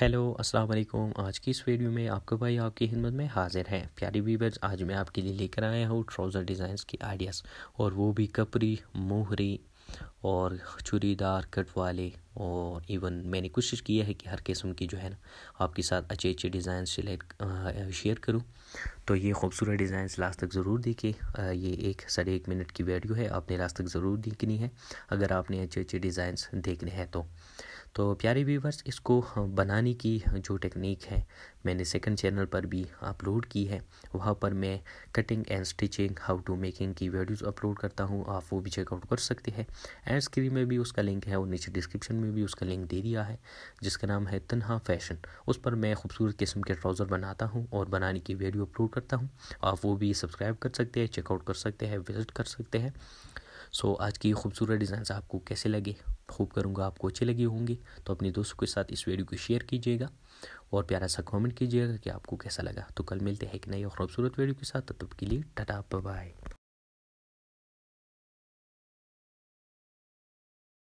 hello अस्सलाम वालेकुम आज की इस वीडियो में आपको भाई आपकी हिम्मत में हाजिर है प्यारी वीवर्स आज मैं आपके लिए लेकर आया हूँ ट्राउज़र डिज़ाइंस की आइडियाज़ और वो भी कपरी मोहरी और चुरीदार कट वाले और इवन मैंने कोशिश की है कि हर किस्म की जो है ना आपके साथ अच्छे अच्छे डिज़ाइन सिलेक्ट शेयर करूँ तो ये खूबसूरत डिज़ाइंस लास्ट तक ज़रूर देखें ये एक साढ़े एक मिनट की वीडियो है आपने लास्ट तक ज़रूर देखनी है अगर आपने अच्छे अच्छे डिज़ाइंस देखने हैं तो तो प्यारे व्यूवर्स इसको बनाने की जो टेक्निक है मैंने सेकंड चैनल पर भी अपलोड की है वहाँ पर मैं cutting and stitching how to making की वीडियोस अपलोड करता हूँ आप वो भी चेकआउट कर सकते हैं एंड स्क्रीन में भी उसका लिंक है वो नीचे डिस्क्रिप्शन में भी उसका लिंक दे दिया है जिसका नाम है तनहा फैशन उस पर मैं खूबसूरत किस्म के ट्राउज़र बनाता हूँ और बनाने की वीडियो अपलोड करता हूँ आप वो भी सब्सक्राइब कर सकते हैं चेकआउट कर सकते हैं विज़िट कर सकते हैं सो so, आज की खूबसूरत डिज़ाइन आपको कैसे लगे खूब करूँगा आपको अच्छे लगे होंगे तो अपने दोस्तों के साथ इस वीडियो को शेयर कीजिएगा और प्यारा सा कमेंट कीजिएगा कि आपको कैसा लगा तो कल मिलते हैं एक नई और खूबसूरत वीडियो के साथ तब तक के लिए टाटा बाय